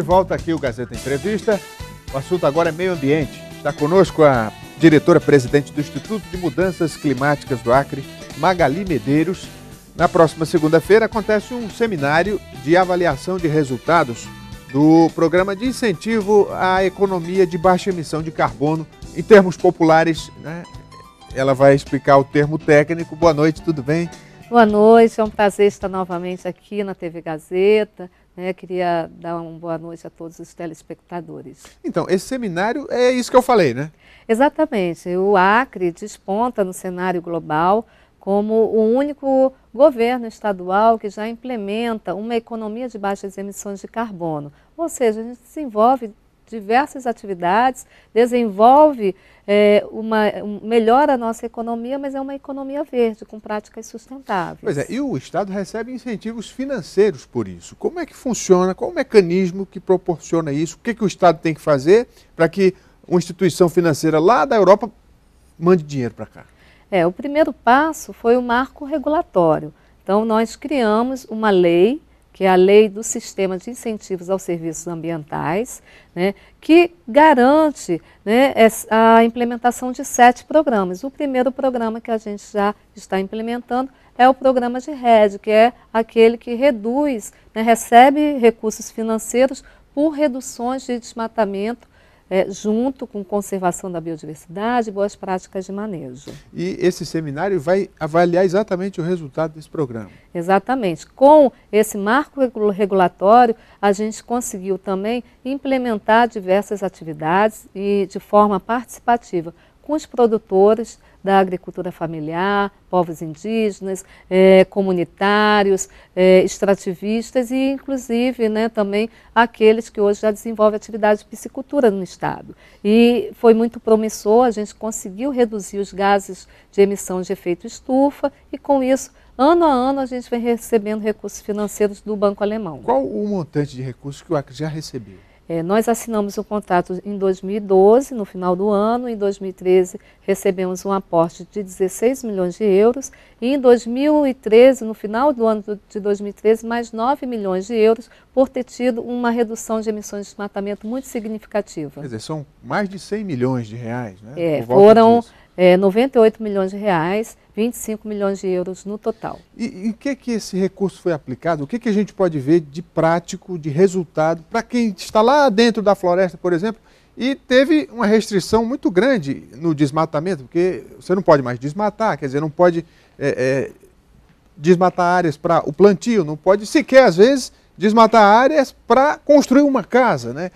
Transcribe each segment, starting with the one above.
De volta aqui o Gazeta Entrevista. O assunto agora é meio ambiente. Está conosco a diretora-presidente do Instituto de Mudanças Climáticas do Acre, Magali Medeiros. Na próxima segunda-feira acontece um seminário de avaliação de resultados do programa de incentivo à economia de baixa emissão de carbono. Em termos populares, né? ela vai explicar o termo técnico. Boa noite, tudo bem? Boa noite, é um prazer estar novamente aqui na TV Gazeta né? queria dar uma boa noite a todos os telespectadores. Então, esse seminário é isso que eu falei, né? Exatamente. O Acre desponta no cenário global como o único governo estadual que já implementa uma economia de baixas emissões de carbono. Ou seja, a gente desenvolve diversas atividades, desenvolve, é, uma, melhora a nossa economia, mas é uma economia verde, com práticas sustentáveis. Pois é, e o Estado recebe incentivos financeiros por isso. Como é que funciona? Qual o mecanismo que proporciona isso? O que, é que o Estado tem que fazer para que uma instituição financeira lá da Europa mande dinheiro para cá? É, o primeiro passo foi o marco regulatório. Então, nós criamos uma lei que é a lei do sistema de incentivos aos serviços ambientais, né, que garante né, a implementação de sete programas. O primeiro programa que a gente já está implementando é o programa de rede, que é aquele que reduz, né, recebe recursos financeiros por reduções de desmatamento é, junto com conservação da biodiversidade e boas práticas de manejo. E esse seminário vai avaliar exatamente o resultado desse programa. Exatamente. Com esse marco regulatório, a gente conseguiu também implementar diversas atividades e de forma participativa com os produtores da agricultura familiar, povos indígenas, é, comunitários, é, extrativistas e, inclusive, né, também aqueles que hoje já desenvolvem atividade de piscicultura no Estado. E foi muito promissor, a gente conseguiu reduzir os gases de emissão de efeito estufa e, com isso, ano a ano, a gente vem recebendo recursos financeiros do Banco Alemão. Qual o montante de recursos que o Acre já recebeu? É, nós assinamos o contrato em 2012, no final do ano, em 2013 recebemos um aporte de 16 milhões de euros e em 2013, no final do ano de 2013, mais 9 milhões de euros por ter tido uma redução de emissões de desmatamento muito significativa. Quer dizer, são mais de 100 milhões de reais, né? É, foram é, 98 milhões de reais 25 milhões de euros no total. E o que é que esse recurso foi aplicado? O que, é que a gente pode ver de prático, de resultado, para quem está lá dentro da floresta, por exemplo, e teve uma restrição muito grande no desmatamento, porque você não pode mais desmatar, quer dizer, não pode é, é, desmatar áreas para o plantio, não pode sequer, às vezes, desmatar áreas para construir uma casa. Né?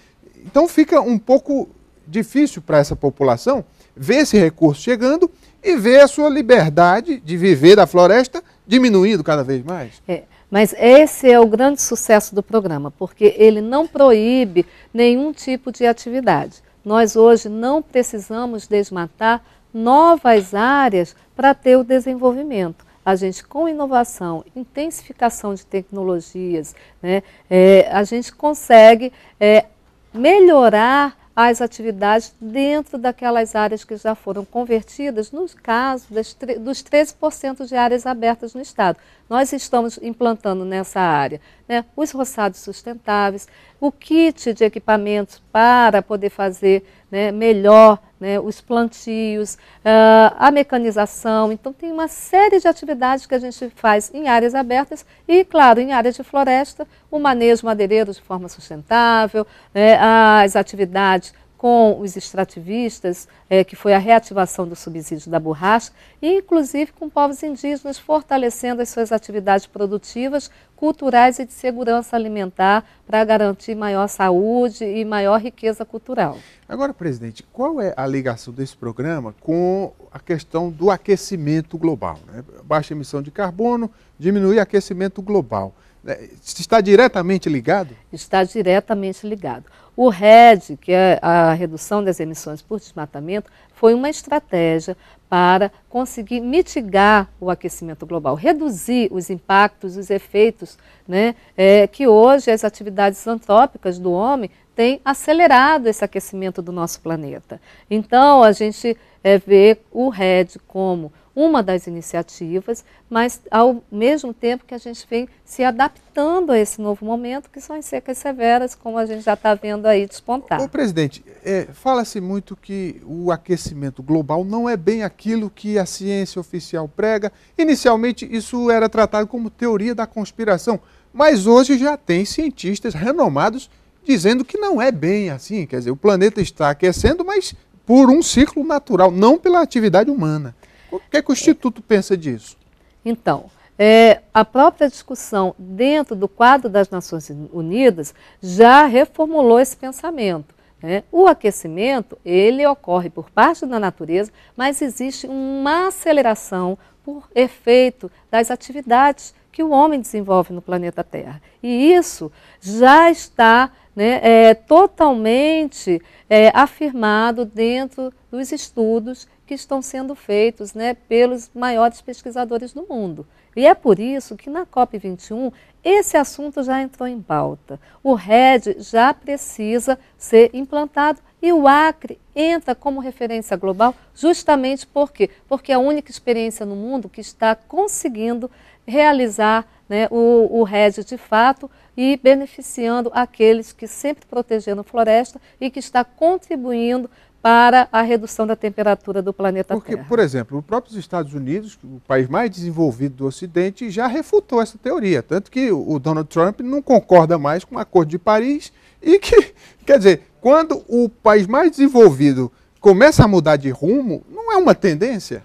Então fica um pouco difícil para essa população ver esse recurso chegando e ver a sua liberdade de viver da floresta diminuindo cada vez mais. É, mas esse é o grande sucesso do programa, porque ele não proíbe nenhum tipo de atividade. Nós hoje não precisamos desmatar novas áreas para ter o desenvolvimento. A gente, com inovação, intensificação de tecnologias, né, é, a gente consegue é, melhorar as atividades dentro daquelas áreas que já foram convertidas, no caso das, dos 13% de áreas abertas no Estado. Nós estamos implantando nessa área né, os roçados sustentáveis, o kit de equipamentos para poder fazer né, melhor né, os plantios, ah, a mecanização. Então, tem uma série de atividades que a gente faz em áreas abertas e, claro, em áreas de floresta, o manejo madeireiro de forma sustentável, né, as atividades com os extrativistas, é, que foi a reativação do subsídio da borracha, e inclusive com povos indígenas fortalecendo as suas atividades produtivas, culturais e de segurança alimentar para garantir maior saúde e maior riqueza cultural. Agora, presidente, qual é a ligação desse programa com a questão do aquecimento global? Né? Baixa emissão de carbono, diminuir aquecimento global. Né? Está diretamente ligado? Está diretamente ligado. O RED, que é a redução das emissões por desmatamento, foi uma estratégia para conseguir mitigar o aquecimento global, reduzir os impactos, os efeitos né, é, que hoje as atividades antrópicas do homem têm acelerado esse aquecimento do nosso planeta. Então, a gente é, vê o RED como uma das iniciativas, mas ao mesmo tempo que a gente vem se adaptando a esse novo momento, que são as secas severas, como a gente já está vendo aí despontar. Ô, presidente, é, fala-se muito que o aquecimento global não é bem aquilo que a ciência oficial prega. Inicialmente, isso era tratado como teoria da conspiração, mas hoje já tem cientistas renomados dizendo que não é bem assim. Quer dizer, o planeta está aquecendo, mas por um ciclo natural, não pela atividade humana. O que, é que o Instituto pensa disso? Então, é, a própria discussão dentro do quadro das Nações Unidas já reformulou esse pensamento. Né? O aquecimento, ele ocorre por parte da natureza, mas existe uma aceleração por efeito das atividades que o homem desenvolve no planeta Terra. E isso já está né, é, totalmente é, afirmado dentro dos estudos que estão sendo feitos né, pelos maiores pesquisadores do mundo. E é por isso que na COP21 esse assunto já entrou em pauta. O RED já precisa ser implantado e o Acre entra como referência global justamente por quê? Porque é a única experiência no mundo que está conseguindo realizar né, o, o RED de fato e beneficiando aqueles que sempre protegeram a floresta e que está contribuindo para a redução da temperatura do planeta Porque, Terra. Por exemplo, os próprios Estados Unidos, o país mais desenvolvido do Ocidente, já refutou essa teoria. Tanto que o Donald Trump não concorda mais com o Acordo de Paris e que, quer dizer, quando o país mais desenvolvido começa a mudar de rumo, não é uma tendência?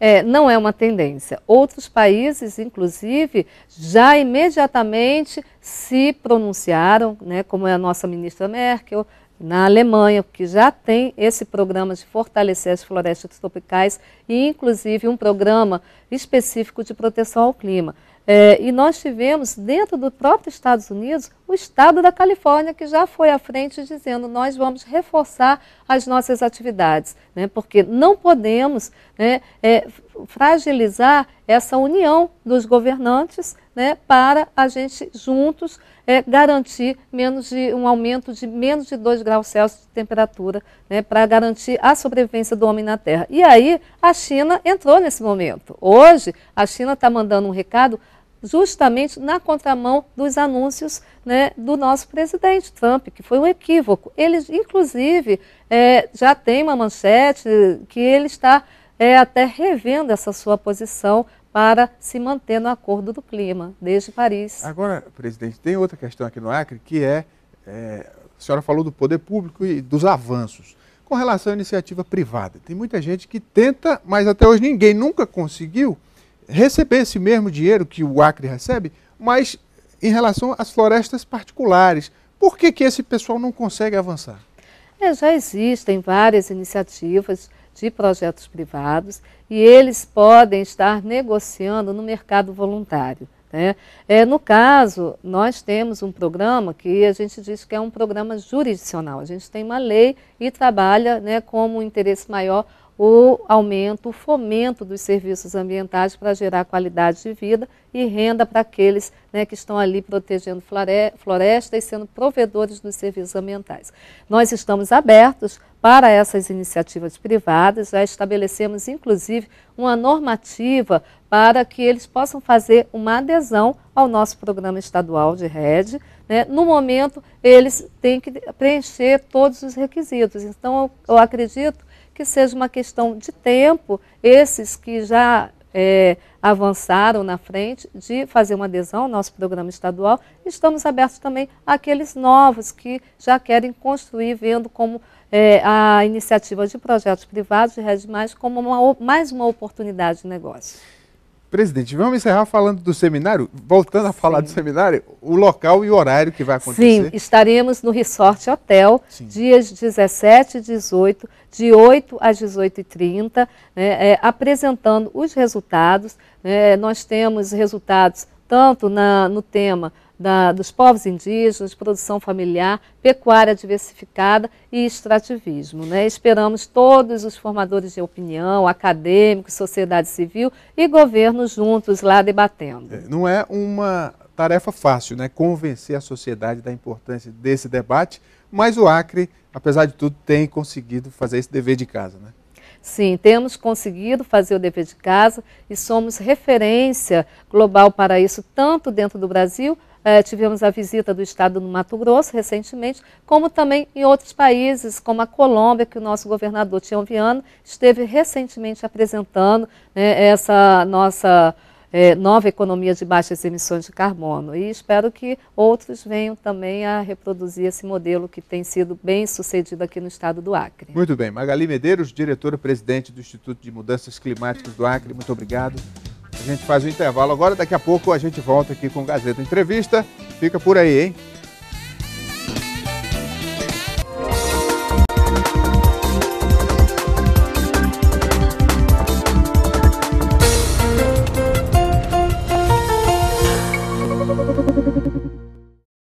É, não é uma tendência. Outros países, inclusive, já imediatamente se pronunciaram, né, como é a nossa ministra Merkel, na Alemanha, que já tem esse programa de fortalecer as florestas tropicais e, inclusive, um programa específico de proteção ao clima. É, e nós tivemos, dentro do próprio Estados Unidos, o estado da Califórnia, que já foi à frente dizendo nós vamos reforçar as nossas atividades, né, porque não podemos né, é, fragilizar essa união dos governantes né, para a gente juntos é, garantir menos de um aumento de menos de 2 graus Celsius de temperatura, né, para garantir a sobrevivência do homem na Terra. E aí a China entrou nesse momento. Hoje a China está mandando um recado justamente na contramão dos anúncios né, do nosso presidente Trump, que foi um equívoco. Ele, inclusive, é, já tem uma manchete que ele está é, até revendo essa sua posição para se manter no acordo do clima, desde Paris. Agora, presidente, tem outra questão aqui no Acre, que é, é a senhora falou do poder público e dos avanços. Com relação à iniciativa privada, tem muita gente que tenta, mas até hoje ninguém nunca conseguiu receber esse mesmo dinheiro que o Acre recebe, mas em relação às florestas particulares. Por que, que esse pessoal não consegue avançar? É, já existem várias iniciativas de projetos privados e eles podem estar negociando no mercado voluntário. Né? É, no caso, nós temos um programa que a gente diz que é um programa jurisdicional. A gente tem uma lei e trabalha né, como um interesse maior o aumento, o fomento dos serviços ambientais para gerar qualidade de vida e renda para aqueles né, que estão ali protegendo florestas e sendo provedores dos serviços ambientais. Nós estamos abertos para essas iniciativas privadas, já estabelecemos inclusive uma normativa para que eles possam fazer uma adesão ao nosso programa estadual de rede. Né? No momento, eles têm que preencher todos os requisitos. Então, eu, eu acredito que seja uma questão de tempo, esses que já é, avançaram na frente de fazer uma adesão ao nosso programa estadual, estamos abertos também àqueles novos que já querem construir, vendo como é, a iniciativa de projetos privados de Rede Mais como uma, mais uma oportunidade de negócio. Presidente, vamos encerrar falando do seminário. Voltando a falar do seminário, o local e o horário que vai acontecer. Sim, estaremos no Resort Hotel, Sim. dias 17 e 18, de 8 às 18h30, né, é, apresentando os resultados. Né, nós temos resultados tanto na, no tema da, dos povos indígenas, produção familiar, pecuária diversificada e extrativismo. Né? Esperamos todos os formadores de opinião, acadêmicos, sociedade civil e governo juntos lá debatendo. É, não é uma tarefa fácil, né? Convencer a sociedade da importância desse debate, mas o Acre, apesar de tudo, tem conseguido fazer esse dever de casa, né? Sim, temos conseguido fazer o dever de casa e somos referência global para isso, tanto dentro do Brasil é, tivemos a visita do Estado no Mato Grosso recentemente, como também em outros países, como a Colômbia, que o nosso governador Tião Viana esteve recentemente apresentando né, essa nossa é, nova economia de baixas emissões de carbono. E espero que outros venham também a reproduzir esse modelo que tem sido bem sucedido aqui no estado do Acre. Muito bem. Magali Medeiros, diretora-presidente do Instituto de Mudanças Climáticas do Acre, muito obrigado. A gente faz o intervalo agora, daqui a pouco a gente volta aqui com Gazeta Entrevista. Fica por aí, hein?